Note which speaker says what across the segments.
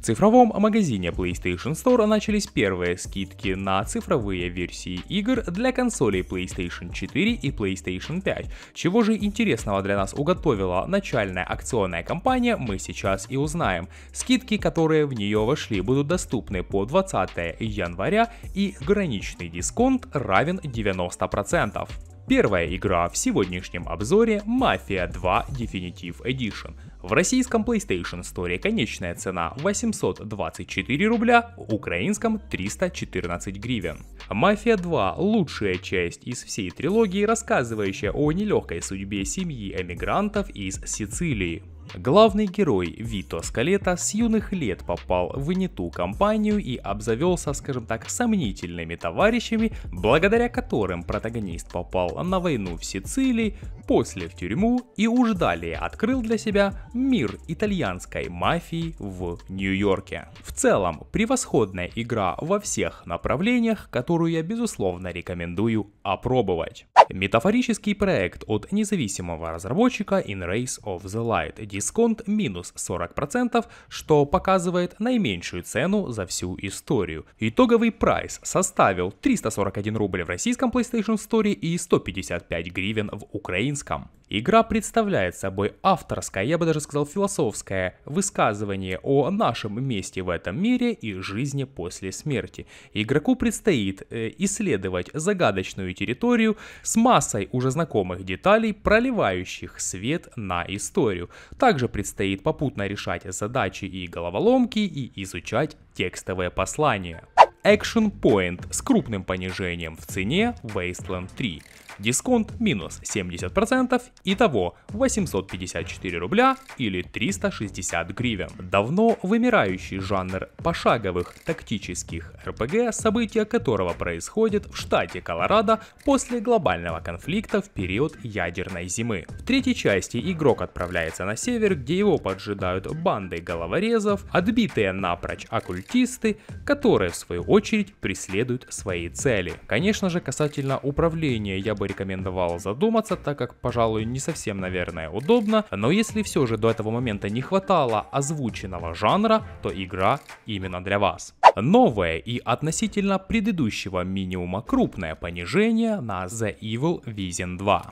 Speaker 1: В цифровом магазине PlayStation Store начались первые скидки на цифровые версии игр для консолей PlayStation 4 и PlayStation 5. Чего же интересного для нас уготовила начальная акционная кампания, мы сейчас и узнаем. Скидки, которые в нее вошли, будут доступны по 20 января и граничный дисконт равен 90%. Первая игра в сегодняшнем обзоре Mafia 2 Definitive Edition. В российском PlayStation Store конечная цена 824 рубля, в украинском 314 гривен. «Мафия 2» – лучшая часть из всей трилогии, рассказывающая о нелегкой судьбе семьи эмигрантов из Сицилии. Главный герой Вито Скалета с юных лет попал в не ту компанию и обзавелся, скажем так, сомнительными товарищами, благодаря которым протагонист попал на войну в Сицилии, после в тюрьму и уж далее открыл для себя мир итальянской мафии в Нью-Йорке. В целом, превосходная игра во всех направлениях, которую я безусловно рекомендую опробовать. Метафорический проект от независимого разработчика In Race of the Light. Дисконт минус 40%, что показывает наименьшую цену за всю историю. Итоговый прайс составил 341 рубль в российском PlayStation Store и 155 гривен в украинском. Игра представляет собой авторское, я бы даже сказал философское, высказывание о нашем месте в этом мире и жизни после смерти. Игроку предстоит э, исследовать загадочную территорию с массой уже знакомых деталей, проливающих свет на историю. Также предстоит попутно решать задачи и головоломки и изучать текстовые послания. Action Point с крупным понижением в цене Wasteland 3. Дисконт минус 70%, итого 854 рубля или 360 гривен. Давно вымирающий жанр пошаговых тактических РПГ, события которого происходят в штате Колорадо после глобального конфликта в период ядерной зимы. В третьей части игрок отправляется на север, где его поджидают банды головорезов, отбитые напрочь оккультисты, которые в свою очередь преследуют свои цели. Конечно же, касательно управления я бы рекомендовал задуматься, так как, пожалуй, не совсем, наверное, удобно, но если все же до этого момента не хватало озвученного жанра, то игра именно для вас. Новое и относительно предыдущего минимума крупное понижение на The Evil Within 2.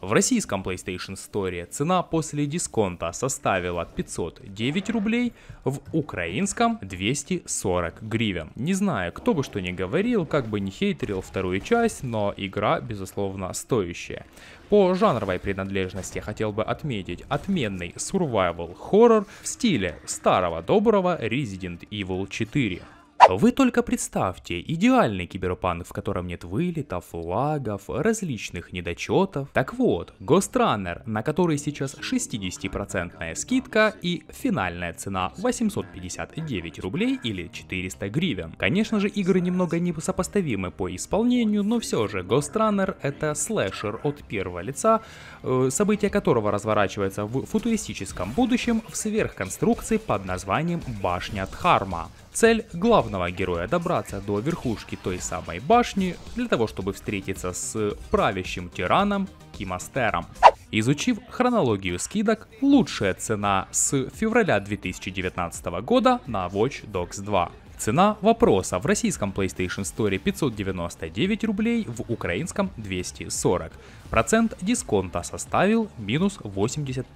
Speaker 1: В российском PlayStation Store цена после дисконта составила 509 рублей, в украинском 240 гривен. Не знаю, кто бы что ни говорил, как бы не хейтерил вторую часть, но игра, безусловно, стоящая. По жанровой принадлежности хотел бы отметить отменный survival horror в стиле старого доброго Resident Evil 4. Вы только представьте, идеальный киберпанк, в котором нет вылетов, лагов, различных недочетов. Так вот, Ghost Runner, на который сейчас 60% скидка и финальная цена 859 рублей или 400 гривен. Конечно же, игры немного несопоставимы по исполнению, но все же Ghost Runner это слэшер от первого лица, э, событие которого разворачивается в футуристическом будущем в сверхконструкции под названием Башня Дхарма. Цель главного главного героя добраться до верхушки той самой башни для того, чтобы встретиться с правящим тираном Кимастером. Изучив хронологию скидок, лучшая цена с февраля 2019 года на Watch Dogs 2. Цена вопроса в российском PlayStation Store 599 рублей, в украинском 240. Процент дисконта составил минус 85%.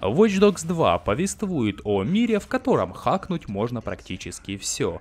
Speaker 1: Watch Dogs 2 повествует о мире, в котором хакнуть можно практически все.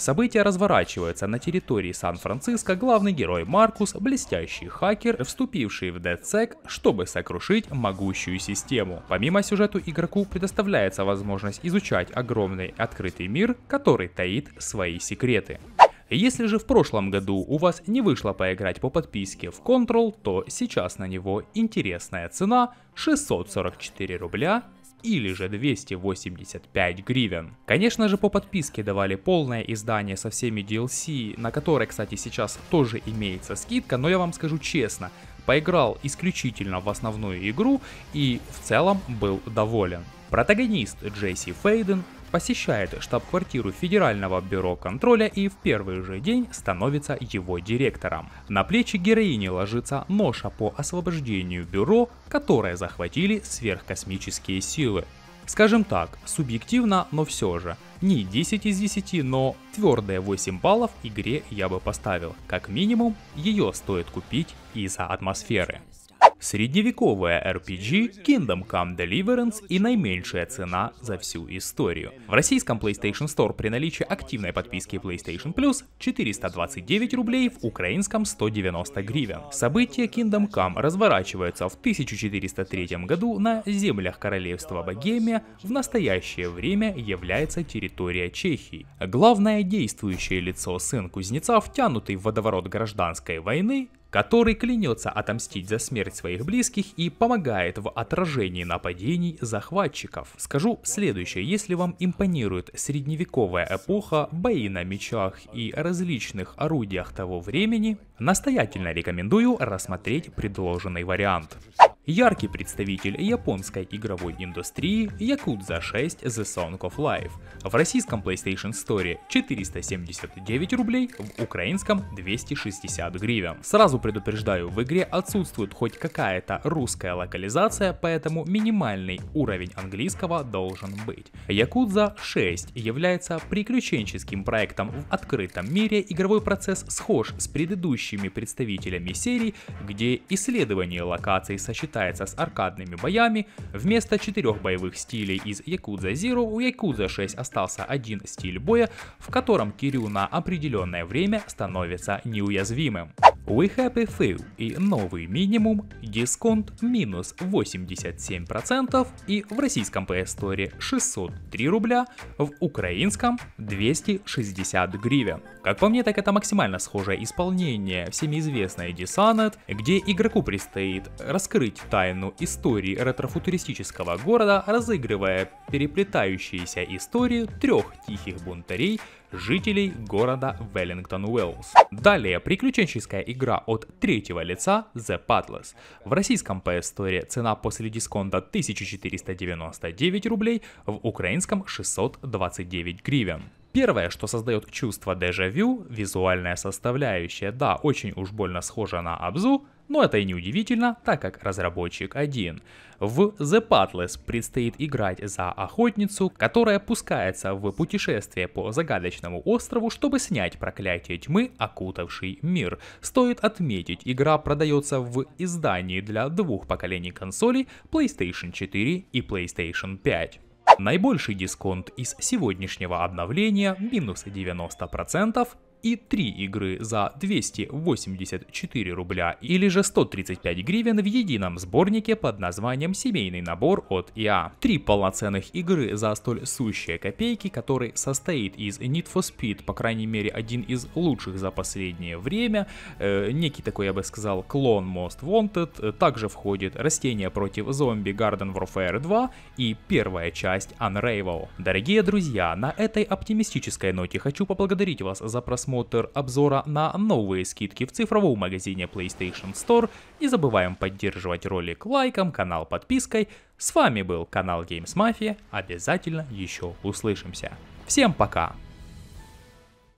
Speaker 1: События разворачиваются на территории Сан-Франциско. Главный герой Маркус, блестящий хакер, вступивший в DedSec, чтобы сокрушить могущую систему. Помимо сюжету игроку предоставляется возможность изучать огромный открытый мир, который таит свои секреты. Если же в прошлом году у вас не вышло поиграть по подписке в Control, то сейчас на него интересная цена 644 рубля или же 285 гривен. Конечно же, по подписке давали полное издание со всеми DLC, на которое, кстати, сейчас тоже имеется скидка, но я вам скажу честно, поиграл исключительно в основную игру и в целом был доволен. Протагонист Джесси Фейден посещает штаб-квартиру Федерального бюро контроля и в первый же день становится его директором. На плечи героини ложится ноша по освобождению бюро, которое захватили сверхкосмические силы. Скажем так, субъективно, но все же. Не 10 из 10, но твердые 8 баллов игре я бы поставил. Как минимум, ее стоит купить из-за атмосферы. Средневековая RPG, Kingdom Come Deliverance и наименьшая цена за всю историю. В российском PlayStation Store при наличии активной подписки PlayStation Plus 429 рублей, в украинском 190 гривен. События Kingdom Come разворачиваются в 1403 году на землях королевства Богемия, в настоящее время является территория Чехии. Главное действующее лицо сын кузнеца, втянутый в водоворот гражданской войны, который клянется отомстить за смерть своих близких и помогает в отражении нападений захватчиков. Скажу следующее, если вам импонирует средневековая эпоха, бои на мечах и различных орудиях того времени, настоятельно рекомендую рассмотреть предложенный вариант. Яркий представитель японской игровой индустрии Yakuza 6 The Song of Life в российском PlayStation Store 479 рублей, в украинском 260 гривен. Сразу предупреждаю, в игре отсутствует хоть какая-то русская локализация, поэтому минимальный уровень английского должен быть. Yakuza 6 является приключенческим проектом в открытом мире, игровой процесс схож с предыдущими представителями серии, где исследование локаций сочетается сочетается с аркадными боями. Вместо четырех боевых стилей из Якудза Zero у Якудза 6 остался один стиль боя, в котором Кирю на определенное время становится неуязвимым happy Fail и новый минимум, дисконт минус 87% и в российском PS Store 603 рубля, в украинском 260 гривен. Как по мне, так это максимально схожее исполнение всеми известной Dishonored, где игроку предстоит раскрыть тайну истории ретрофутуристического города, разыгрывая переплетающиеся истории трех тихих бунтарей, жителей города Веллингтон Уэллс. Далее приключенческая игра от третьего лица The Paddlers. В российском PS Store цена после дисконта 1499 рублей, в украинском 629 гривен. Первое, что создает чувство дежавю, визуальная составляющая, да, очень уж больно схожа на Абзу, но это и не удивительно, так как разработчик один. В The Pathless предстоит играть за охотницу, которая пускается в путешествие по загадочному острову, чтобы снять проклятие тьмы, окутавший мир. Стоит отметить, игра продается в издании для двух поколений консолей PlayStation 4 и PlayStation 5. Наибольший дисконт из сегодняшнего обновления – минус 90%, и 3 игры за 284 рубля или же 135 гривен в едином сборнике под названием «Семейный набор» от ИА. Три полноценных игры за столь сущие копейки, который состоит из Need for Speed, по крайней мере один из лучших за последнее время, э, некий такой, я бы сказал, клон Most Wanted, также входит Растение против зомби Garden Warfare 2» и первая часть Unravel. Дорогие друзья, на этой оптимистической ноте хочу поблагодарить вас за просмотр просмотр обзора на новые скидки в цифровом магазине PlayStation Store. Не забываем поддерживать ролик лайком, канал подпиской. С вами был канал Games Mafia. Обязательно еще услышимся. Всем пока!